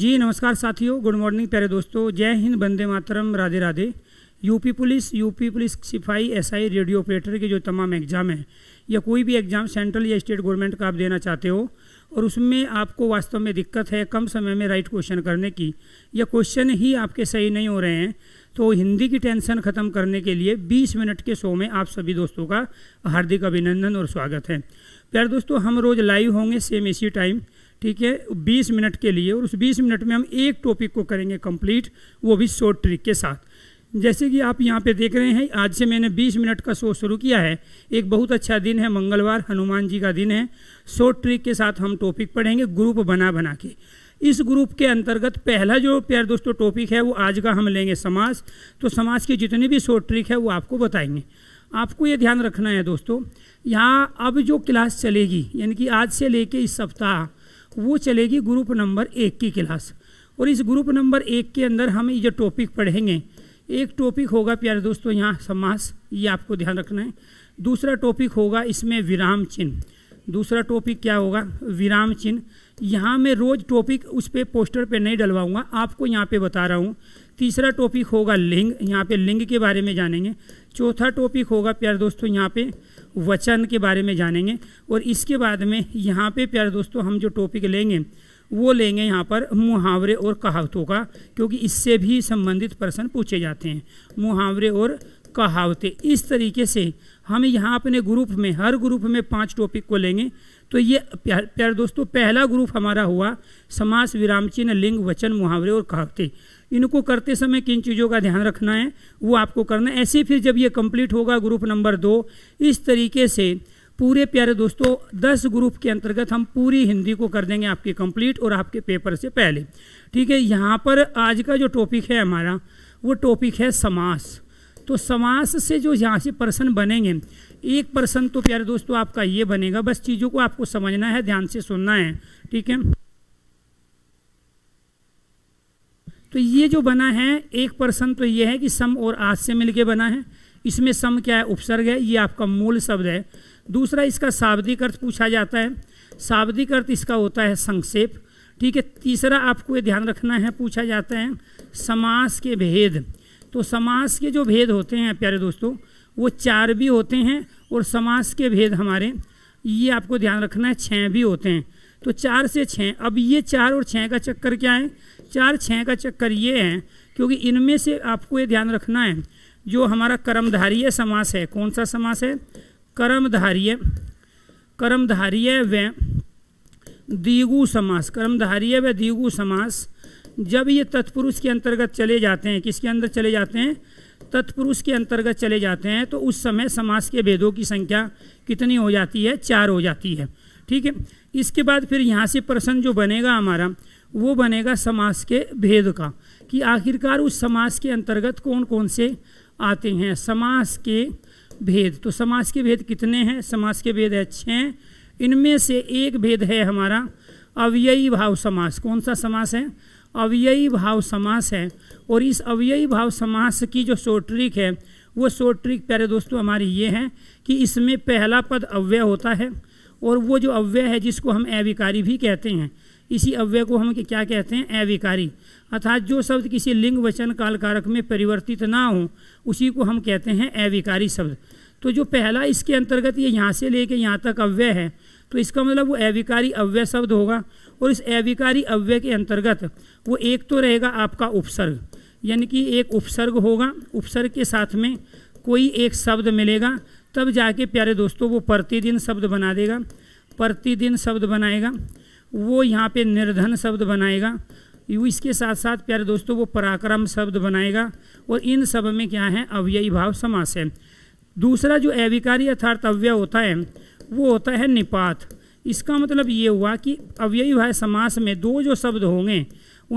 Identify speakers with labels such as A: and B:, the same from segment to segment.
A: जी नमस्कार साथियों good morning प्यारे दोस्तों जय हिंद बंदे मातरम Radhe Radhe UP police UP police सिपाही एसआई रेडियो ऑपरेटर के जो तमाम एग्ज़ाम हैं या कोई भी एग्ज़ाम सेंट्रल या स्टेट गवर्नमेंट का आप देना चाहते हो और उसमें आपको वास्तव में दिक्कत है कम समय में राइट क्वेश्चन करने की या क्वेश्चन ही आपके सही नहीं हो रहे हैं तो हिंदी की टेंशन ख़त्म करने के लिए 20 मिनट के शो में आप सभी दोस्तों का हार्दिक अभिनंदन और स्वागत है प्यारे दोस्तों हम रोज़ लाइव होंगे सेम इसी टाइम ठीक है बीस मिनट के लिए और उस बीस मिनट में हम एक टॉपिक को करेंगे कम्प्लीट वो भी शॉर्ट ट्रिक के साथ जैसे कि आप यहाँ पे देख रहे हैं आज से मैंने 20 मिनट का शो शुरू किया है एक बहुत अच्छा दिन है मंगलवार हनुमान जी का दिन है शॉर्ट ट्रिक के साथ हम टॉपिक पढ़ेंगे ग्रुप बना बना के इस ग्रुप के अंतर्गत पहला जो प्यार दोस्तों टॉपिक है वो आज का हम लेंगे समाज तो समाज की जितनी भी शॉर्ट ट्रिक है वो आपको बताएंगे आपको ये ध्यान रखना है दोस्तों यहाँ अब जो क्लास चलेगी यानी कि आज से लेके इस सप्ताह वो चलेगी ग्रुप नंबर एक की क्लास और इस ग्रुप नंबर एक के अंदर हम ये टॉपिक पढ़ेंगे एक टॉपिक होगा प्यारे दोस्तों यहाँ समास ये आपको ध्यान रखना है दूसरा टॉपिक होगा इसमें विराम चिन्ह दूसरा टॉपिक क्या होगा विराम चिन्ह यहाँ मैं रोज़ टॉपिक उस पर पोस्टर पे नहीं डलवाऊंगा आपको यहाँ पे बता रहा हूँ तीसरा टॉपिक होगा लिंग यहाँ पे लिंग के बारे में जानेंगे चौथा टॉपिक होगा प्यारे दोस्तों यहाँ पर वचन के बारे में जानेंगे और इसके बाद में यहाँ पे प्यारे दोस्तों हम जो टॉपिक लेंगे वो लेंगे यहाँ पर मुहावरे और कहावतों का क्योंकि इससे भी संबंधित प्रश्न पूछे जाते हैं मुहावरे और कहावतें इस तरीके से हम यहाँ अपने ग्रुप में हर ग्रुप में पांच टॉपिक को लेंगे तो ये प्यार प्यार दोस्तों पहला ग्रुप हमारा हुआ समास विराम चिन्ह लिंग वचन मुहावरे और कहावते इनको करते समय किन चीज़ों का ध्यान रखना है वो आपको करना है ऐसे फिर जब ये कंप्लीट होगा ग्रुप नंबर दो इस तरीके से पूरे प्यारे दोस्तों दस ग्रुप के अंतर्गत हम पूरी हिंदी को कर देंगे आपके कंप्लीट और आपके पेपर से पहले ठीक है यहाँ पर आज का जो टॉपिक है हमारा वो टॉपिक है समास तो समास से जो यहाँ से पर्सन बनेंगे एक पर्सन तो प्यारे दोस्तों आपका ये बनेगा बस चीज़ों को आपको समझना है ध्यान से सुनना है ठीक है तो ये जो बना है एक पर्सन तो ये है कि सम और आज से मिलके बना है इसमें सम क्या है उपसर्ग है ये आपका मूल शब्द है दूसरा इसका शाब्दिक अर्थ पूछा जाता है शाब्दिक अर्थ इसका होता है संक्षेप ठीक है तीसरा आपको ये ध्यान रखना है पूछा जाता है समास के भेद तो समास के जो भेद होते हैं प्यारे दोस्तों वो चार भी होते हैं और समास के भेद हमारे ये आपको ध्यान रखना है छः भी होते हैं तो चार से छः अब ये चार और छः का चक्कर क्या है चार छः का चक्कर ये है क्योंकि इनमें से आपको ये ध्यान रखना है जो हमारा कर्मधारीय समास है कौन सा समास है कर्मधारीय कर्मधारीय व दीगु समास कर्मधारीय व दीगु समास जब ये तत्पुरुष के अंतर्गत चले जाते हैं किसके अंदर चले जाते हैं तत्पुरुष के अंतर्गत चले जाते हैं तो उस समय समास के भेदों की संख्या कितनी हो जाती है चार हो जाती है ठीक है इसके बाद फिर यहाँ से प्रश्न जो बनेगा हमारा वो बनेगा समास के भेद का कि आखिरकार उस समास के अंतर्गत कौन कौन से आते हैं समास के भेद तो समास के भेद कितने हैं समास के भेद है छः इनमें से एक भेद है हमारा अव्ययी भाव समास कौन सा समास है अव्ययी भाव समास है और इस अव्ययी भाव समास की जो शॉर्ट ट्रिक है वो शॉर्ट ट्रिक प्यारे दोस्तों हमारी ये है कि इसमें पहला पद अव्यय होता है और वो जो अव्यय है जिसको हम अविकारी भी कहते हैं इसी अव्यय को हम क्या कहते हैं अविकारी अर्थात जो शब्द किसी लिंग वचन काल कारक में परिवर्तित ना हो उसी को हम कहते हैं अविकारी शब्द तो जो पहला इसके अंतर्गत ये यहाँ से लेके यहाँ तक अव्यय है तो इसका मतलब वो अविकारी अव्यय शब्द होगा और इस अविकारी अव्यय के अंतर्गत वो एक तो रहेगा आपका उपसर्ग यानी कि एक उपसर्ग होगा उपसर्ग के साथ में कोई एक शब्द मिलेगा तब जाके प्यारे दोस्तों वो प्रतिदिन शब्द बना देगा प्रतिदिन शब्द बनाएगा वो यहाँ पे निर्धन शब्द बनाएगा इसके साथ साथ प्यारे दोस्तों वो पराक्रम शब्द बनाएगा और इन सब में क्या है अव्ययी भाव समास है दूसरा जो अविकारी अर्थात अव्यय होता है वो होता है निपात इसका मतलब ये हुआ कि अव्ययी भाई समास में दो जो शब्द होंगे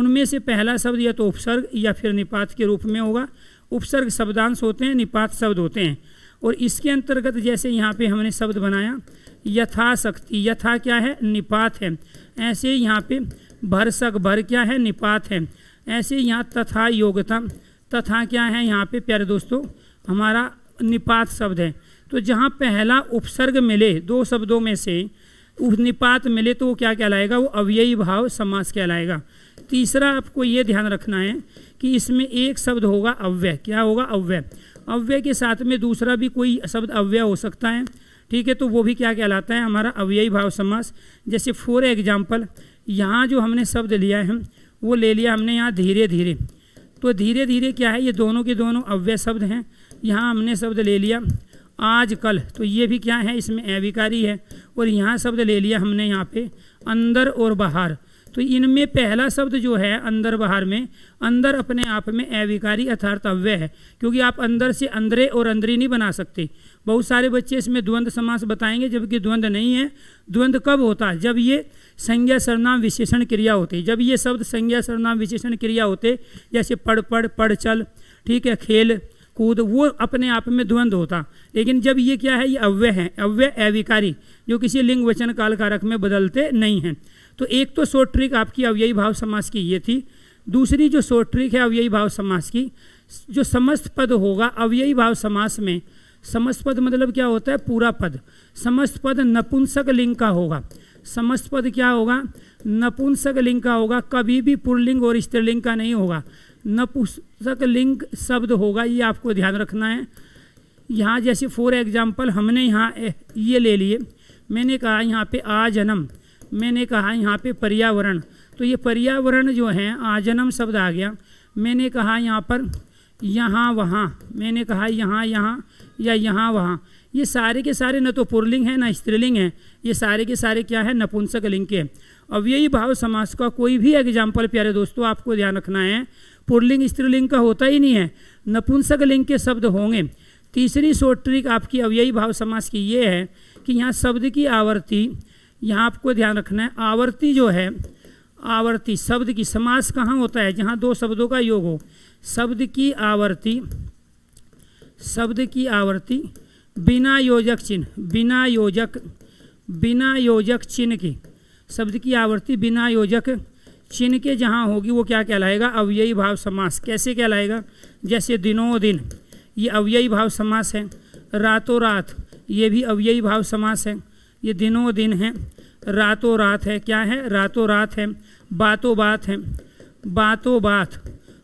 A: उनमें से पहला शब्द या तो उपसर्ग या फिर निपात के रूप में होगा उपसर्ग शब्दांश होते हैं निपात शब्द होते हैं और इसके अंतर्गत जैसे यहाँ पे हमने शब्द बनाया यथाशक्ति यथा क्या है निपात है ऐसे यहाँ पे भर भर क्या है निपात है ऐसे यहाँ तथा योग्यता तथा क्या है यहाँ पे प्यारे दोस्तों हमारा निपात शब्द है तो जहाँ पहला उपसर्ग मिले दो शब्दों में से उपनिपात मिले तो वो क्या कहलाएगा वो अव्ययी भाव समास कहलाएगा तीसरा आपको ये ध्यान रखना है कि इसमें एक शब्द होगा अव्यय क्या होगा अव्यय अव्यय के साथ में दूसरा भी कोई शब्द अव्यय हो सकता है ठीक है तो वो भी क्या कहलाता है हमारा अव्ययी भाव समास जैसे फॉर एग्जाम्पल यहाँ जो हमने शब्द लिया है वो ले लिया हमने यहाँ धीरे धीरे तो धीरे धीरे क्या है ये दोनों के दोनों अव्यय शब्द हैं यहाँ हमने शब्द ले लिया आजकल तो ये भी क्या है इसमें अविकारी है और यहाँ शब्द ले लिया हमने यहाँ पे अंदर और बाहर तो इनमें पहला शब्द जो है अंदर बाहर में अंदर अपने आप में अविकारी अर्थार्थ अव्य है क्योंकि आप अंदर से अंदरे और अंदरी नहीं बना सकते बहुत सारे बच्चे इसमें द्वंद्व समास बताएंगे जबकि द्वंद्व नहीं है द्वंद्व कब होता है जब ये संज्ञा सर्वनाम विशेषण क्रिया होती जब ये शब्द संज्ञा सर्वनाम विशेषण क्रिया होते जैसे पढ़ पढ़ पढ़ चल ठीक है खेल कूद वो अपने आप में द्वंद होता लेकिन जब ये क्या है ये अव्यय है अव्यय अविकारी जो किसी लिंग वचन काल कारक में बदलते नहीं हैं तो एक तो शॉर्ट ट्रिक आपकी अव्ययी भाव समास की ये थी दूसरी जो शॉर्ट ट्रिक है अव्ययी भाव समास की जो समस्त पद होगा अव्ययी भाव समास में समस्त पद मतलब क्या होता है पूरा पद समस्त पद नपुंसक लिंग का होगा समस्त पद क्या होगा नपुंसक लिंग का होगा कभी भी पुरलिंग और स्त्रीलिंग का नहीं होगा नपुंसक लिंग शब्द होगा ये आपको ध्यान रखना है यहाँ जैसे फॉर एग्जाम्पल हमने यहाँ ये ले लिए मैंने कहा यहाँ पे आजन्म मैंने कहा यहाँ पे पर्यावरण तो ये पर्यावरण जो है आजन्म शब्द आ गया मैंने कहा यहाँ पर यहाँ वहाँ मैंने कहा यहाँ यहाँ या यहाँ वहाँ ये सारे के सारे न तो पुरलिंग है न स्त्रीलिंग है ये सारे के सारे क्या है नपुंसक लिंग के अब यही भाव समास का कोई भी एग्जाम्पल प्यारे दोस्तों आपको ध्यान रखना है पुरलिंग स्त्रीलिंग का होता ही नहीं है नपुंसक लिंग के शब्द होंगे तीसरी शॉर्ट ट्रिक आपकी अव्ययी भाव समास की ये है कि यहाँ शब्द की आवर्ती यहाँ आपको ध्यान रखना है आवर्ती जो है आवर्ती शब्द की समास कहाँ होता है जहाँ दो शब्दों का योग हो शब्द की आवर्ती शब्द की आवर्ती बिना योजक चिन्ह बिना योजक बिना योजक चिन्ह की शब्द की आवर्ती बिना योजक चिन्ह के जहाँ होगी वो क्या कहलाएगा अव्ययी भाव समास कैसे कहलाएगा जैसे दिनों दिन ये अव्ययी भाव समास है रातों रात ये भी अव्ययी भाव समास है ये दिनों दिन है रातों रात है क्या है रातों रात है बातों बात है बातों बात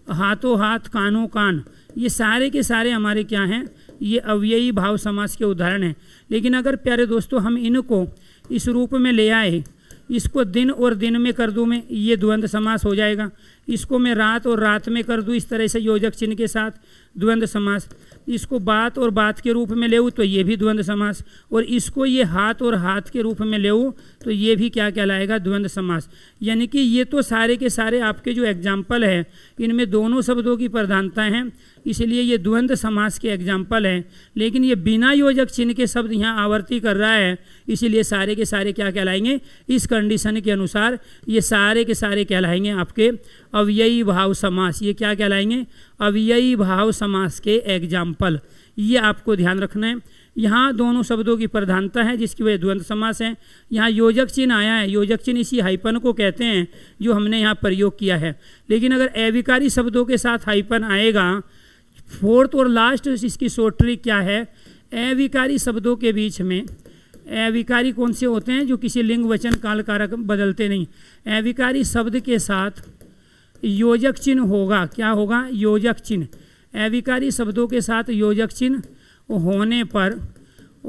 A: हाथों हाथ कानों कान ये सारे के सारे हमारे क्या हैं ये अव्ययी भाव समास के उदाहरण हैं लेकिन अगर प्यारे दोस्तों हम इनको इस रूप में ले आए इसको दिन और दिन में कर दूँ मैं ये द्वंद्व समास हो जाएगा इसको मैं रात और रात में कर दूँ इस तरह से योजक चिन्ह के साथ द्वंद्व समास इसको बात और बात के रूप में ले तो ये भी द्वंद्व समास और इसको ये हाथ और हाथ के रूप में ले तो ये भी क्या कहलाएगा द्वंद्व समास यानी कि ये तो सारे के सारे आपके जो एग्जाम्पल हैं इनमें दोनों शब्दों की प्रधानता हैं इसलिए ये द्वंद्व समास के एग्जाम्पल हैं लेकिन ये बिना योजक चिन्ह के शब्द यहाँ आवर्ती कर रहा है इसीलिए सारे के सारे क्या कहलाएंगे इस कंडीशन के अनुसार ये सारे के सारे कहलाएंगे आपके अव्ययी भाव समास ये क्या कहलाएंगे अव्ययी भाव समास के एग्जाम्पल ये आपको ध्यान रखना है यहाँ दोनों शब्दों की प्रधानता है जिसकी वजह द्वंद्व समास है यहाँ योजक चिन्ह आया है योजक चिन्ह इसी हाइपन को कहते हैं जो हमने यहाँ प्रयोग किया है लेकिन अगर अविकारी शब्दों के साथ हाइपन आएगा फोर्थ और लास्ट इसकी शॉर्ट ट्रिक क्या है अविकारी शब्दों के बीच में अविकारी कौन से होते हैं जो किसी लिंग वचन काल कारक बदलते नहीं अविकारी शब्द के साथ योजक चिन्ह होगा क्या होगा योजक चिन्ह अविकारी शब्दों के साथ योजक चिन्ह होने पर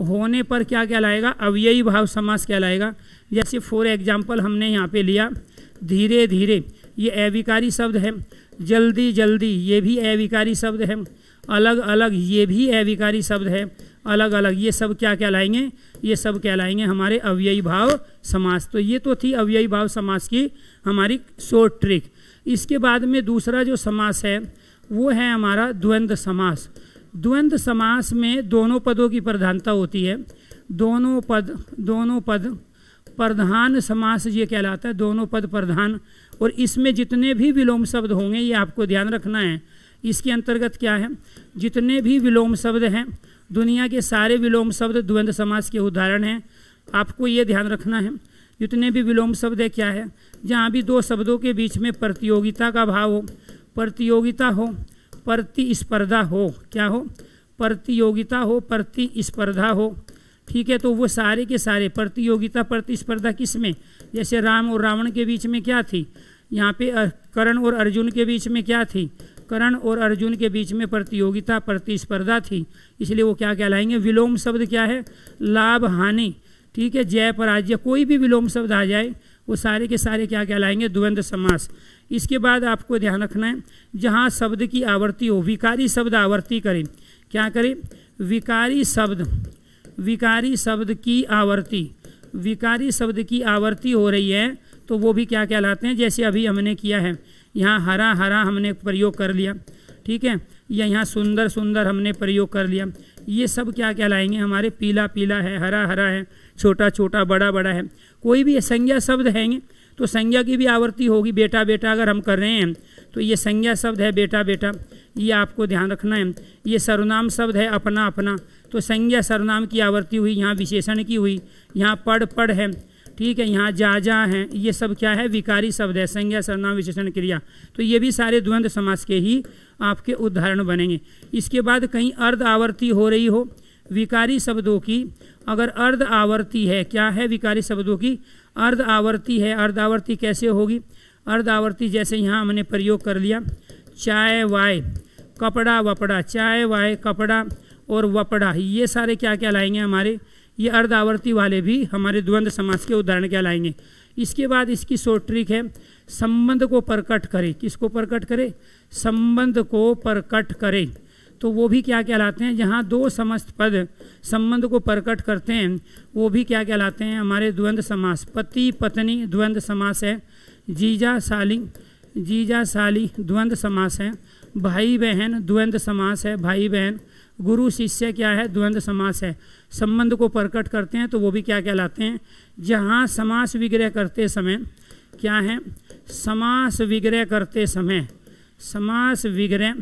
A: होने पर क्या कहलाएगा अव्ययी भाव समास कहलाएगा जैसे फॉर एग्जाम्पल हमने यहाँ पे लिया धीरे धीरे ये अविकारी शब्द है जल्दी जल्दी ये भी अविकारी शब्द है अलग अलग ये भी अविकारी शब्द है अलग अलग ये सब क्या कहलाएंगे ये सब कहलाएंगे हमारे अव्ययी भाव समास तो ये तो थी अव्ययी भाव समास की हमारी शॉर्ट ट्रिक इसके बाद में दूसरा जो समास है वो है हमारा द्वंद्व समास द्वंद्व समास में दोनों पदों की प्रधानता होती है दोनों पद दोनों पद प्रधान समास ये कहलाता है दोनों पद प्रधान और इसमें जितने भी विलोम शब्द होंगे ये आपको ध्यान रखना है इसके अंतर्गत क्या है जितने भी विलोम शब्द हैं दुनिया के सारे विलोम शब्द द्वंद समास के उदाहरण हैं आपको ये ध्यान रखना है जितने भी विलोम शब्द है क्या है जहाँ भी दो शब्दों के बीच में प्रतियोगिता का भाव हो प्रतियोगिता हो प्रतिस्पर्धा हो क्या हो प्रतियोगिता हो प्रतिस्पर्धा हो ठीक है तो वो सारे के सारे प्रतियोगिता प्रतिस्पर्धा किस में जैसे राम और रावण के बीच में क्या थी यहाँ पे करण और अर्जुन के बीच में क्या थी करण और अर्जुन के बीच में प्रतियोगिता प्रतिस्पर्धा थी इसलिए वो क्या कहलाएंगे विलोम शब्द क्या है लाभ हानि ठीक है जय पराजय कोई भी विलोम शब्द आ जाए वो सारे के सारे क्या कहलाएंगे द्वंद्व समास इसके बाद आपको ध्यान रखना है जहाँ शब्द की आवृत्ति हो विकारी शब्द आवृत्ति करें क्या करें विकारी शब्द विकारी शब्द की आवृत्ति विकारी शब्द की आवृत्ति हो रही है तो वो भी क्या कहलाते हैं जैसे अभी हमने किया है यहाँ हरा हरा हमने प्रयोग कर लिया ठीक है या यहाँ सुंदर सुंदर हमने प्रयोग कर लिया ये सब क्या कहलाएंगे हमारे पीला पीला है हरा हरा है छोटा छोटा बड़ा बड़ा है कोई भी संज्ञा शब्द हैंगे तो संज्ञा की भी आवृत्ति होगी बेटा बेटा अगर हम कर रहे हैं तो ये संज्ञा शब्द है बेटा बेटा ये आपको ध्यान रखना है ये सर्वनाम शब्द है अपना अपना तो संज्ञा सर्वनाम की आवृत्ति हुई यहाँ विशेषण की हुई यहाँ पढ़ पढ़ है ठीक है यहाँ जा जा है ये सब क्या है विकारी शब्द है संज्ञा सर्वनाम विशेषण क्रिया तो ये भी सारे द्वंद्व समाज के ही आपके उदाहरण बनेंगे इसके बाद कहीं अर्ध आवर्ती हो रही हो विकारी शब्दों की अगर अर्ध आवर्ती है क्या है विकारी शब्दों की अर्ध आवर्ती है अर्ध आवर्ती कैसे होगी अर्धावर्ती जैसे यहाँ हमने प्रयोग कर लिया चाय वाय कपड़ा वपड़ा चाय वाय कपड़ा और वपड़ा ये सारे क्या क्या लाएंगे हमारे ये अर्धावर्ती वाले भी हमारे द्वंद्व समाज के उदाहरण क्या लाएंगे इसके बाद इसकी शॉर्ट ट्रिक है संबंध को प्रकट करे किसको प्रकट करे संबंध को प्रकट करे तो वो भी क्या कहलाते हैं जहाँ दो समस्त पद संबंध को प्रकट करते हैं वो भी क्या कहलाते हैं हमारे द्वंद्व समास पति पत्नी द्वंद्व समास है जीजा साली जीजा साली द्वंद्व समास है भाई बहन द्वंद्व समास है भाई बहन गुरु शिष्य क्या है द्वंद्व समास है संबंध को प्रकट करते हैं तो वो भी क्या कहलाते हैं जहाँ समास विग्रह करते समय क्या है समास विग्रह करते समय समास विग्रह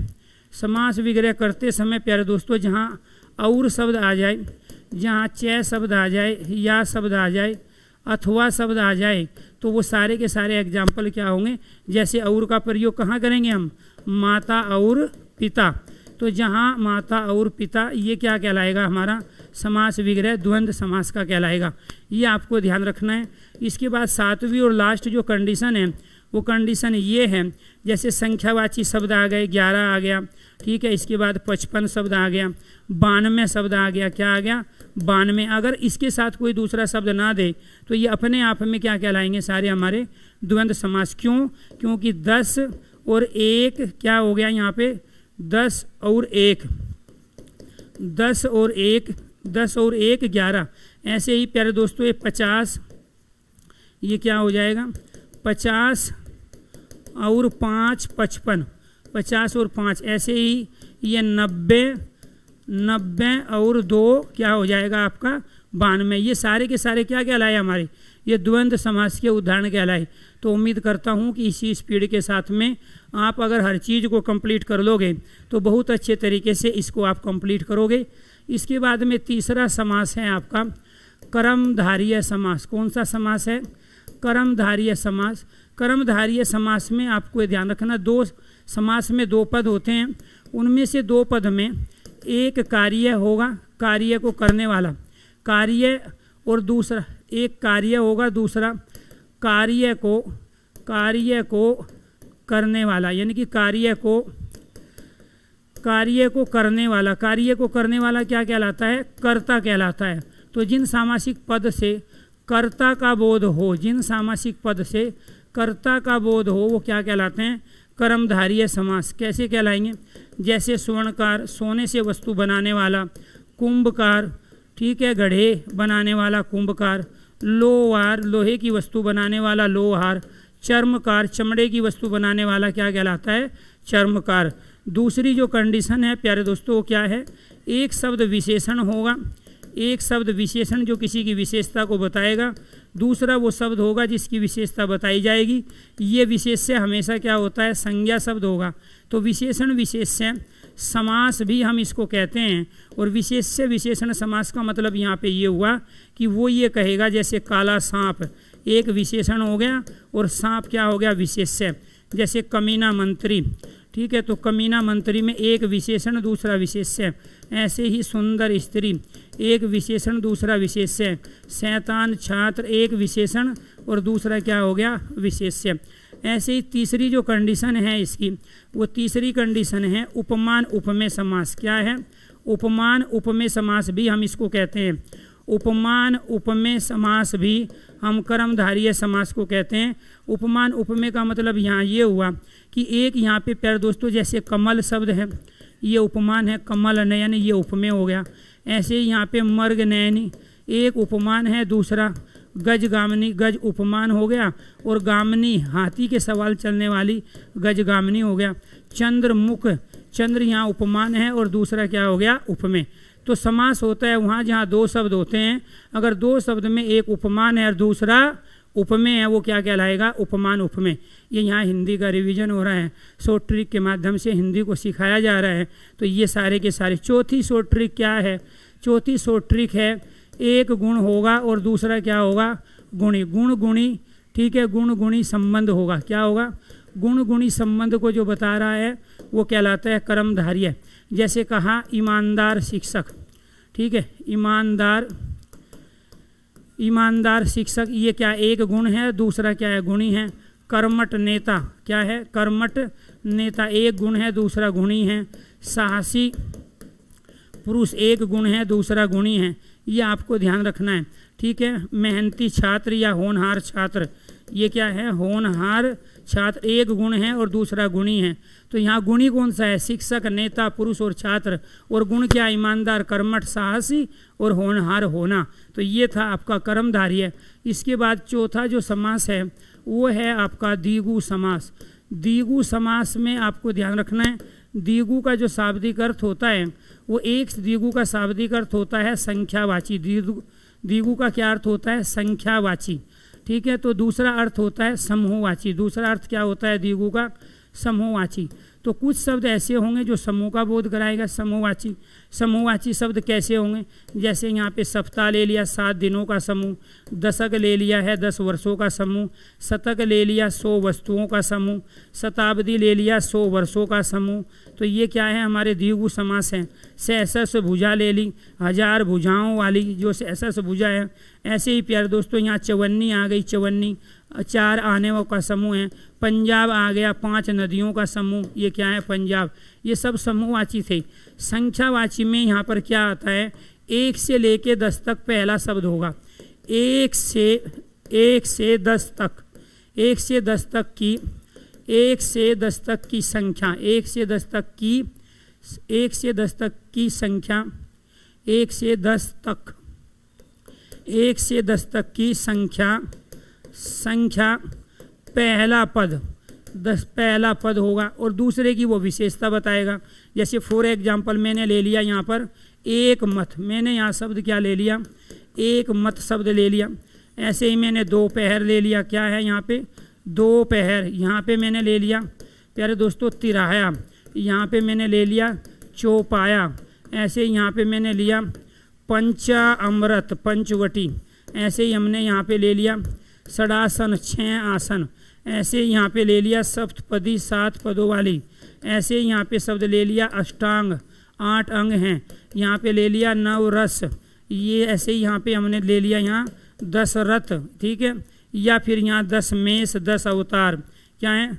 A: समास विग्रह करते समय प्यारे दोस्तों जहाँ और शब्द आ जाए जहाँ चय शब्द आ जाए या शब्द आ जाए अथवा शब्द आ जाए तो वो सारे के सारे एग्जाम्पल क्या होंगे जैसे और का प्रयोग कहाँ करेंगे हम माता और पिता तो जहाँ माता और पिता ये क्या कहलाएगा हमारा समास विग्रह द्वंद्व समास का कहलाएगा ये आपको ध्यान रखना है इसके बाद सातवीं और लास्ट जो कंडीशन है वो कंडीशन ये है जैसे संख्यावाची शब्द आ गए ग्यारह आ गया ठीक है इसके बाद पचपन शब्द आ गया बानवे शब्द आ गया क्या आ गया बानवे अगर इसके साथ कोई दूसरा शब्द ना दे तो ये अपने आप में क्या कहलाएंगे सारे हमारे द्वंद्व समास क्यों क्योंकि दस और एक क्या हो गया यहाँ पे दस और एक दस और एक दस और एक ग्यारह ऐसे ही प्यारे दोस्तों ये पचास ये क्या हो जाएगा पचास और पाँच पचपन पचास और पाँच ऐसे ही ये नब्बे नब्बे और दो क्या हो जाएगा आपका बानवे ये सारे के सारे क्या कहलाए हमारे ये द्वंद्व समास के उदाहरण कहलाए तो उम्मीद करता हूँ कि इसी स्पीड के साथ में आप अगर हर चीज़ को कंप्लीट कर लोगे तो बहुत अच्छे तरीके से इसको आप कंप्लीट करोगे इसके बाद में तीसरा समास है आपका कर्मधारीय समास कौन सा समास है कर्मधारीय समास कर्मधारीय समास में आपको ध्यान रखना दो समास में दो पद होते हैं उनमें से दो पद में एक कार्य होगा कार्य को करने वाला कार्य और दूसरा एक कार्य होगा दूसरा कार्य को कार्य को करने वाला यानी कि कार्य को कार्य को करने वाला कार्य को करने वाला क्या कहलाता है कर्ता कहलाता है तो जिन सामासिक पद से कर्ता का बोध हो जिन सामासिक पद से कर्ता का बोध हो वो क्या कहलाते हैं कर्मधारीय समास कैसे कहलाएंगे जैसे स्वर्णकार सोने से वस्तु बनाने वाला कुंभकार ठीक है गढ़े बनाने वाला कुंभकार लोहार लोहे की वस्तु बनाने वाला लोहार चर्मकार चमड़े की वस्तु बनाने वाला क्या कहलाता है चर्मकार दूसरी जो कंडीशन है प्यारे दोस्तों वो क्या है एक शब्द विशेषण होगा एक शब्द विशेषण जो किसी की विशेषता को बताएगा दूसरा वो शब्द होगा जिसकी विशेषता बताई जाएगी ये विशेष्य हमेशा क्या होता है संज्ञा शब्द होगा तो विशेषण विशेष्य समास भी हम इसको कहते हैं और विशेष्य विशेषण समास का मतलब यहाँ पे ये हुआ कि वो ये कहेगा जैसे काला सांप एक विशेषण हो गया और सांप क्या हो गया विशेष्य जैसे कमीना मंत्री ठीक है तो कमीना मंत्री में एक विशेषण दूसरा विशेष्य ऐसे ही सुंदर स्त्री एक विशेषण दूसरा विशेष्य सैतान छात्र एक विशेषण और दूसरा क्या हो गया विशेष्य ऐसे ही तीसरी जो कंडीशन है इसकी वो तीसरी कंडीशन है उपमान उपमेय समास क्या है उपमान उपमेय समास भी हम इसको कहते हैं उपमान उपमेय समास भी हम कर्मधारीय समास को कहते हैं उपमान उपमेय का मतलब यहाँ ये हुआ कि एक यहाँ पे प्यार दोस्तों जैसे कमल शब्द है ये उपमान है कमल नयन ये उपमेय हो गया ऐसे ही यहाँ पे मर्ग नैनी एक उपमान है दूसरा गज गामनी गज उपमान हो गया और गामनी हाथी के सवाल चलने वाली गज गामनी हो गया चंद्रमुख चंद्र यहाँ उपमान है और दूसरा क्या हो गया उपमे तो समास होता है वहाँ जहाँ दो शब्द होते हैं अगर दो शब्द में एक उपमान है और दूसरा उपमे है वो क्या कहलाएगा उपमान उपमेय ये यहाँ हिंदी का रिवीजन हो रहा है शॉर्ट ट्रिक के माध्यम से हिंदी को सिखाया जा रहा है तो ये सारे के सारे चौथी शॉर्ट ट्रिक क्या है चौथी शॉर्ट ट्रिक है एक गुण होगा और दूसरा क्या होगा गुणी गुण गुणी ठीक है गुण गुणी संबंध होगा क्या होगा गुण गुणी संबंध को जो बता रहा है वो कहलाता है कर्मधार्य जैसे कहा ईमानदार शिक्षक ठीक है ईमानदार ईमानदार शिक्षक ये क्या एक गुण है दूसरा क्या है गुणी है कर्मठ नेता क्या है कर्मठ नेता एक गुण है दूसरा गुणी है साहसी पुरुष एक गुण है दूसरा गुणी है ये आपको ध्यान रखना है ठीक है मेहनती छात्र या होनहार छात्र ये क्या है होनहार छात्र एक गुण है और दूसरा गुणी है तो यहाँ गुणी कौन सा है शिक्षक नेता पुरुष और छात्र और गुण क्या ईमानदार कर्मठ साहसी और होनहार होना तो ये था आपका कर्मधारी है इसके बाद चौथा जो समास है वो है आपका दीगु समास दीगु समास में आपको ध्यान रखना है दीगु का जो शाब्दिक अर्थ होता है वो एक दीगु का शाब्दिक अर्थ होता है संख्यावाची दीगु दीगु का क्या अर्थ होता है संख्यावाची ठीक है तो दूसरा अर्थ होता है समूहवाची दूसरा अर्थ क्या होता है दीगू का समूहवाची तो कुछ शब्द ऐसे होंगे जो समूह का बोध कराएगा समूहवाची समूहवाची शब्द कैसे होंगे जैसे यहाँ पे सप्ताह ले लिया सात दिनों का समूह दशक ले लिया है दस वर्षों का समूह शतक ले लिया सौ वस्तुओं का समूह शताब्दी ले लिया सौ वर्षों का समूह तो ये क्या है हमारे दीघु समास हैं सहसस भुजा ले ली हजार भुजाओं वाली जो सहसस भुजा है ऐसे ही प्यारे दोस्तों यहाँ चवन्नी आ गई चवन्नी चार वो का समूह है पंजाब आ गया पांच नदियों का समूह ये क्या है पंजाब ये सब समूहवाची थे संख्यावाची में यहाँ पर क्या आता है एक से लेके दस तक पहला शब्द होगा एक से एक से दस तक एक से दस तक की एक से दस तक की संख्या एक से दस तक की एक से दस तक की संख्या एक से दस तक एक से दस तक की संख्या संख्या पहला पद दस पहला पद होगा और दूसरे की वो विशेषता बताएगा जैसे फॉर एग्जाम्पल मैंने ले लिया यहाँ पर एक मत मैंने यहाँ शब्द क्या ले लिया एक मत शब्द ले लिया ऐसे ही मैंने दो पहर ले लिया क्या है यहाँ पे दो पहर यहाँ पे मैंने ले लिया प्यारे दोस्तों तिराया यहाँ पे मैंने ले लिया चौपाया ऐसे ही यहाँ पर मैंने लिया पंचा अमृत पंचवटी ऐसे ही हमने यहाँ पर ले लिया षडासन छः आसन ऐसे यहाँ पे ले लिया सप्तपदी सात पदों वाली ऐसे यहाँ पे शब्द ले लिया अष्टांग आठ अंग हैं यहाँ पे ले लिया नव रस ये ऐसे यहाँ पे हमने ले लिया यहाँ दस रथ ठीक है या फिर यहाँ दस मेष दस अवतार क्या है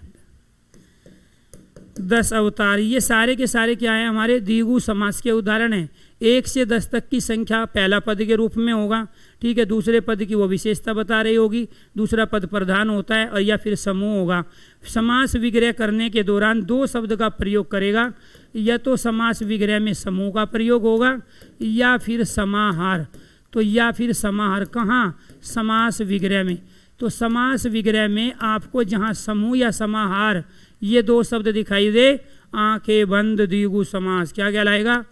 A: दस अवतार ये सारे के सारे क्या हैं हमारे दीगु समाज के उदाहरण हैं एक से दस तक की संख्या पहला पद के रूप में होगा ठीक है दूसरे पद की वो विशेषता बता रही होगी दूसरा पद प्रधान होता है और या फिर समूह होगा समास विग्रह करने के दौरान दो शब्द का प्रयोग करेगा या तो समास विग्रह में समूह का प्रयोग होगा या फिर समाहार तो या फिर समाहार कहाँ समास विग्रह में तो समास विग्रह में आपको जहाँ समूह या समाहार ये दो शब्द दिखाई दे आंखें बंद द्विगु समास क्या कहलाएगा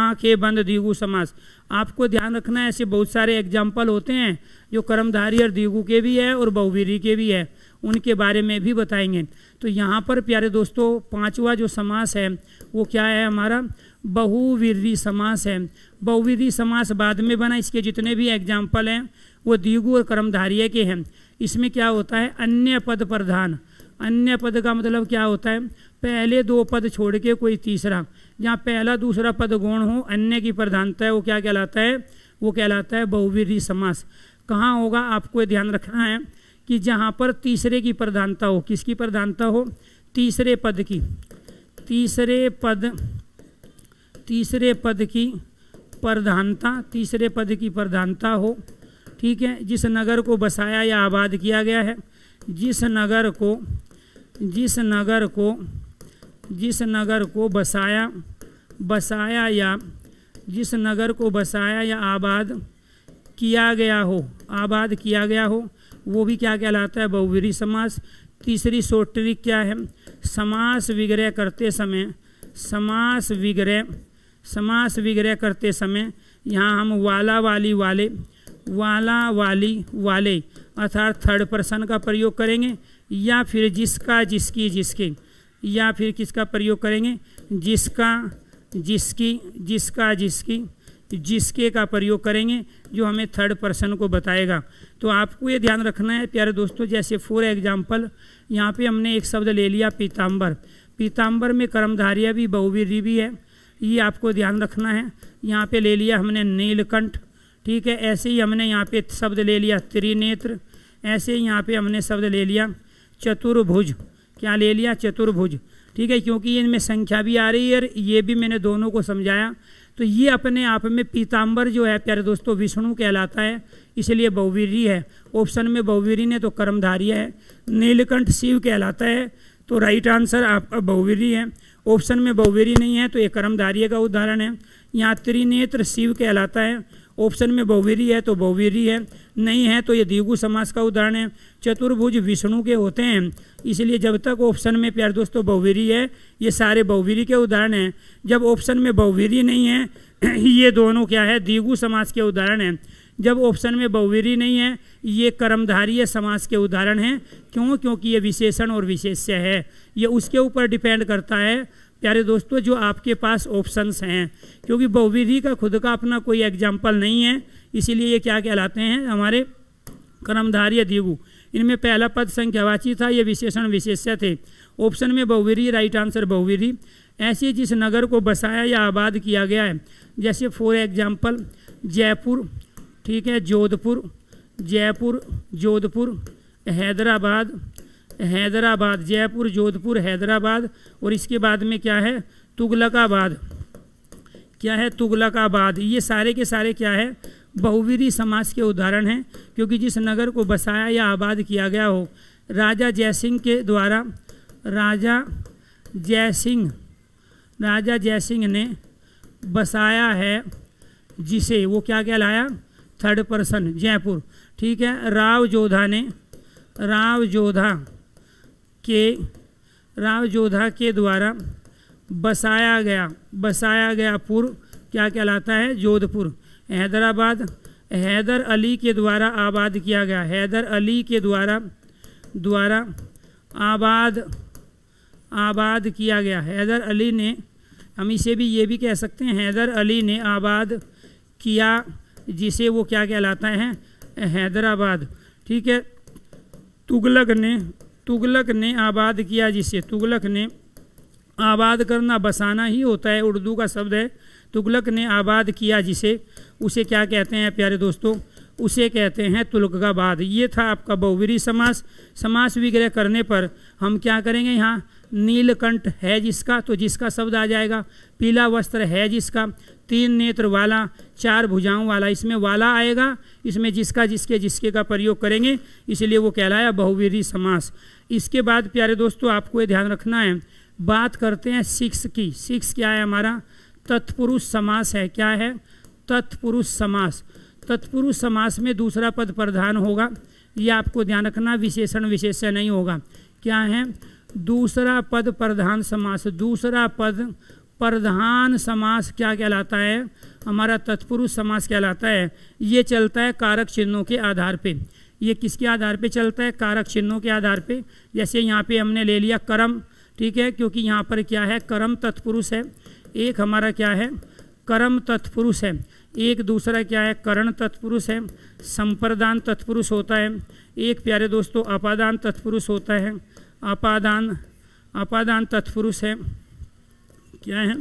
A: आंखें बंद द्विगु समास आपको ध्यान रखना है ऐसे बहुत सारे एग्जाम्पल होते हैं जो कर्मधारी और द्विगु के भी है और बहुवीरी के भी है उनके बारे में भी बताएंगे तो यहाँ पर प्यारे दोस्तों पांचवा जो समास है वो क्या है हमारा बहुवीरी समास है बहुवीरी समास बाद में बना इसके जितने भी एग्जाम्पल हैं वो द्विगु और कर्मधारिय के हैं इसमें क्या होता है अन्य पद प्रधान अन्य पद का मतलब क्या होता है पहले दो पद छोड़ के कोई तीसरा जहाँ पहला दूसरा पद गौण हो अन्य की प्रधानता है वो क्या कहलाता है वो कहलाता है बहुवीरी समास कहाँ होगा आपको ध्यान रखना है कि जहाँ पर तीसरे की प्रधानता हो किसकी प्रधानता हो तीसरे पद की तीसरे पद तीसरे पद की प्रधानता तीसरे पद की प्रधानता हो ठीक है जिस नगर को बसाया या आबाद किया गया है जिस नगर को जिस नगर को जिस नगर को बसाया बसाया या जिस नगर को बसाया या आबाद किया गया हो आबाद किया गया हो वो भी क्या कहलाता है बहुवीरी समास तीसरी शॉर्ट ट्रिक क्या है समास विग्रह करते समय समास विग्रह समास विग्रह करते समय यहाँ हम वाला वाली वाले वाला वाली वाले अर्थात थर्ड पर्सन का प्रयोग करेंगे या फिर जिसका जिसकी जिसके या फिर किसका प्रयोग करेंगे जिसका जिसकी जिसका जिसकी जिसके का प्रयोग करेंगे जो हमें थर्ड पर्सन को बताएगा तो आपको ये ध्यान रखना है प्यारे दोस्तों जैसे फॉर एग्जांपल यहाँ पे हमने एक शब्द ले लिया पीताम्बर पीताम्बर में कर्मधारिया भी बहुवीरी भी है ये आपको ध्यान रखना है यहाँ पे ले लिया हमने नीलकंठ ठीक है ऐसे ही हमने यहाँ पे शब्द ले लिया त्रिनेत्र ऐसे ही यहाँ पे हमने शब्द ले लिया चतुर्भुज क्या ले लिया चतुर्भुज ठीक है क्योंकि इनमें संख्या भी आ रही है और ये भी मैंने दोनों को समझाया तो ये अपने आप में पीताम्बर जो है प्यारे दोस्तों विष्णु कहलाता है इसलिए बहुवीरी है ऑप्शन में बहुवीरी ने तो कर्मधारी है नीलकंठ शिव कहलाता है तो राइट आंसर आपका बहुवीरी है ऑप्शन में बहुवीरी नहीं है तो ये कर्मधार्य का उदाहरण है यहाँ त्रिनेत्र शिव कहलाता है ऑप्शन में बहुवीरी है तो बहुवीरी है नहीं है तो ये दीगु समास का उदाहरण है चतुर्भुज विष्णु के होते हैं इसलिए जब तक ऑप्शन में प्यार दोस्तों तो बहुवीरी है ये सारे बहुवीरी के उदाहरण हैं जब ऑप्शन में बहुवीरी नहीं है ये दोनों क्या है दीघु समास के उदाहरण हैं जब ऑप्शन में बहुवीरी नहीं है ये कर्मधारीय समास के उदाहरण हैं क्यों क्योंकि ये विशेषण और विशेष्य है ये उसके ऊपर डिपेंड करता है प्यारे दोस्तों जो आपके पास ऑप्शंस हैं क्योंकि बहुविधि का खुद का अपना कोई एग्जाम्पल नहीं है इसीलिए ये क्या कहलाते हैं हमारे कर्मधारी दिगु इनमें पहला पद संख्यावाची था ये विशेषण विशेष्य थे ऑप्शन में बहुविधि राइट आंसर बहुविधि ऐसे जिस नगर को बसाया या आबाद किया गया है जैसे फॉर एग्जाम्पल जयपुर ठीक है जोधपुर जयपुर जोधपुर हैदराबाद हैदराबाद जयपुर जोधपुर हैदराबाद और इसके बाद में क्या है तुगलकाबाद क्या है तुगलकाबाद ये सारे के सारे क्या है बहुविधि समाज के उदाहरण हैं क्योंकि जिस नगर को बसाया या आबाद किया गया हो राजा जयसिंह के द्वारा राजा जयसिंह राजा जयसिंह ने बसाया है जिसे वो क्या कहलाया थर्ड पर्सन जयपुर ठीक है राव जोधा ने राव जोधा के राम जोधा के द्वारा बसाया गया बसाया गया पुर क्या कहलाता है जोधपुर हैदराबाद हैदर अली के द्वारा आबाद किया गया हैदर अली के द्वारा द्वारा आबाद आबाद किया गया हैदर अली ने हम इसे भी ये भी कह सकते हैं हैदर अली ने आबाद किया जिसे वो क्या कहलाता है हैदराबाद ठीक है तुगलक ने तुगलक ने आबाद किया जिसे तुगलक ने आबाद करना बसाना ही होता है उर्दू का शब्द है तुगलक ने आबाद किया जिसे उसे क्या कहते हैं प्यारे दोस्तों उसे कहते हैं तुलकाबाद ये था आपका बहुवरी समास समास विग्रह करने पर हम क्या करेंगे यहाँ नीलकंठ है जिसका तो जिसका शब्द आ जाएगा पीला वस्त्र है जिसका तीन नेत्र वाला चार भुजाओं वाला इसमें वाला आएगा इसमें जिसका जिसके जिसके का प्रयोग करेंगे इसलिए वो कहलाया बहुवीरी समास इसके बाद प्यारे दोस्तों आपको ये ध्यान रखना है बात करते हैं सिक्स की सिक्स क्या है हमारा तत्पुरुष समास है क्या है तत्पुरुष समास तत्पुरुष समास में दूसरा पद प्रधान होगा ये आपको ध्यान रखना विशेषण विशेष नहीं होगा क्या है दूसरा पद प्रधान समास दूसरा पद प्रधान समास क्या कहलाता है हमारा तत्पुरुष समास कहलाता है ये चलता है कारक चिन्हों के आधार पे ये किसके आधार पे चलता है कारक चिन्हों के आधार पे जैसे यहाँ पे हमने ले लिया कर्म ठीक है क्योंकि यहाँ पर क्या है कर्म तत्पुरुष है एक हमारा क्या है कर्म तत्पुरुष है एक दूसरा क्या है करण तत्पुरुष है संप्रदान तत्पुरुष होता है एक प्यारे दोस्तों अपादान तत्पुरुष होता है अपादान अपादान तत्पुरुष है क्या है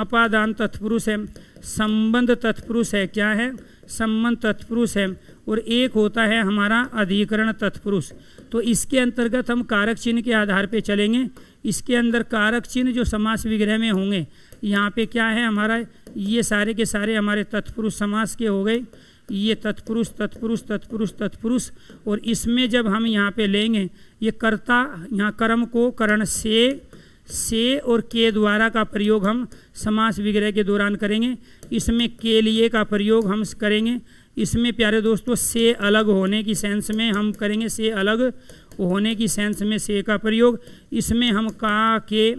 A: अपादान तत्पुरुष है संबंध तत्पुरुष है क्या है संबंध तत्पुरुष है और एक होता है हमारा अधिकरण तत्पुरुष तो इसके अंतर्गत हम कारक चिन्ह के आधार पे चलेंगे इसके अंदर कारक चिन्ह जो समास विग्रह में होंगे यहाँ पे क्या है हमारा ये सारे के सारे हमारे तत्पुरुष समास के हो गए ये तत्पुरुष तत्पुरुष तत्पुरुष तत्पुरुष और इसमें जब हम यहाँ पे लेंगे ये कर्ता यहाँ कर्म को करण से से और के द्वारा का प्रयोग हम समास विग्रह के दौरान करेंगे इसमें के लिए का प्रयोग हम करेंगे इसमें प्यारे दोस्तों से अलग होने की सेंस में हम करेंगे से अलग होने की सेंस में से का प्रयोग इसमें हम का के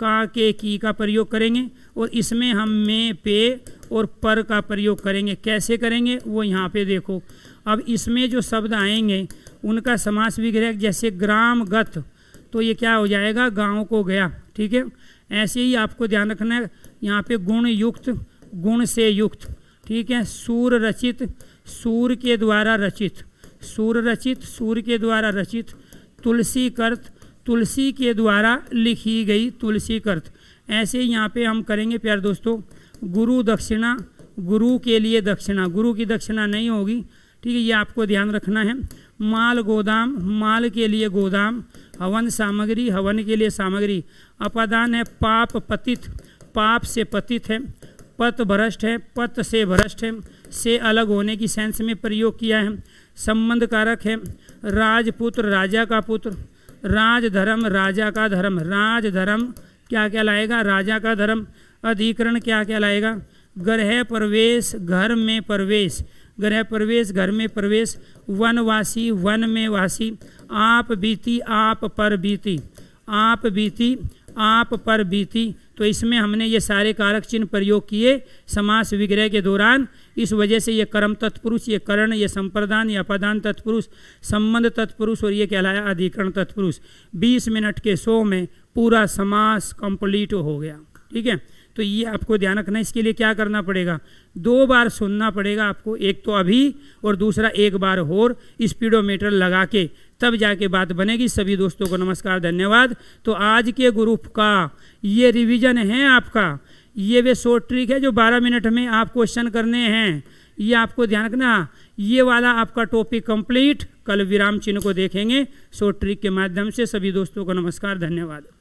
A: का के की का प्रयोग करेंगे और इसमें हम में पे और पर का प्रयोग करेंगे कैसे करेंगे वो यहाँ पे देखो अब इसमें जो शब्द आएंगे उनका समास विग्रह जैसे ग्राम गत तो ये क्या हो जाएगा गाँव को गया ठीक है ऐसे ही आपको ध्यान रखना है यहाँ पे गुण युक्त गुण से युक्त ठीक है सूर रचित सूर के द्वारा रचित सूर रचित सूर के द्वारा रचित तुलसी कर्त तुलसी के द्वारा लिखी गई तुलसी कर्त ऐसे यहाँ पे हम करेंगे प्यार दोस्तों गुरु दक्षिणा गुरु के लिए दक्षिणा गुरु की दक्षिणा नहीं होगी ठीक है ये आपको ध्यान रखना है माल गोदाम माल के लिए गोदाम हवन सामग्री हवन के लिए सामग्री अपादान है पाप पतित पाप से पतित है पत भ्रष्ट है पत से भ्रष्ट है से अलग होने की सेंस में प्रयोग किया है संबंध कारक है राजपुत्र राजा का पुत्र राजधर्म राजा का धर्म राजधर्म क्या क्या लाएगा राजा का धर्म अधिकरण क्या क्या लाएगा ग्रह प्रवेश घर में प्रवेश ग्रह प्रवेश घर में प्रवेश वनवासी वन में वासी आप बीती आप पर बीती आप बीती आप पर बीती तो इसमें हमने ये सारे कारक चिन्ह प्रयोग किए समास विग्रह के दौरान इस वजह से ये कर्म तत्पुरुष ये करण ये संप्रदान ये अपदान तत्पुरुष संबंध तत्पुरुष और ये कहलाया अधिकरण तत्पुरुष 20 मिनट के शो में पूरा समास कंप्लीट हो गया ठीक है तो ये आपको ध्यान रखना इसके लिए क्या करना पड़ेगा दो बार सुनना पड़ेगा आपको एक तो अभी और दूसरा एक बार और स्पीडोमीटर लगा के तब जाके बात बनेगी सभी दोस्तों को नमस्कार धन्यवाद तो आज के ग्रुप का ये रिविज़न है आपका ये वे शॉर्ट ट्रिक है जो 12 मिनट में आप क्वेश्चन करने हैं ये आपको ध्यान रखना ये वाला आपका टॉपिक कंप्लीट कल विराम चिन्ह को देखेंगे शॉर्ट ट्रिक के माध्यम से सभी दोस्तों को नमस्कार धन्यवाद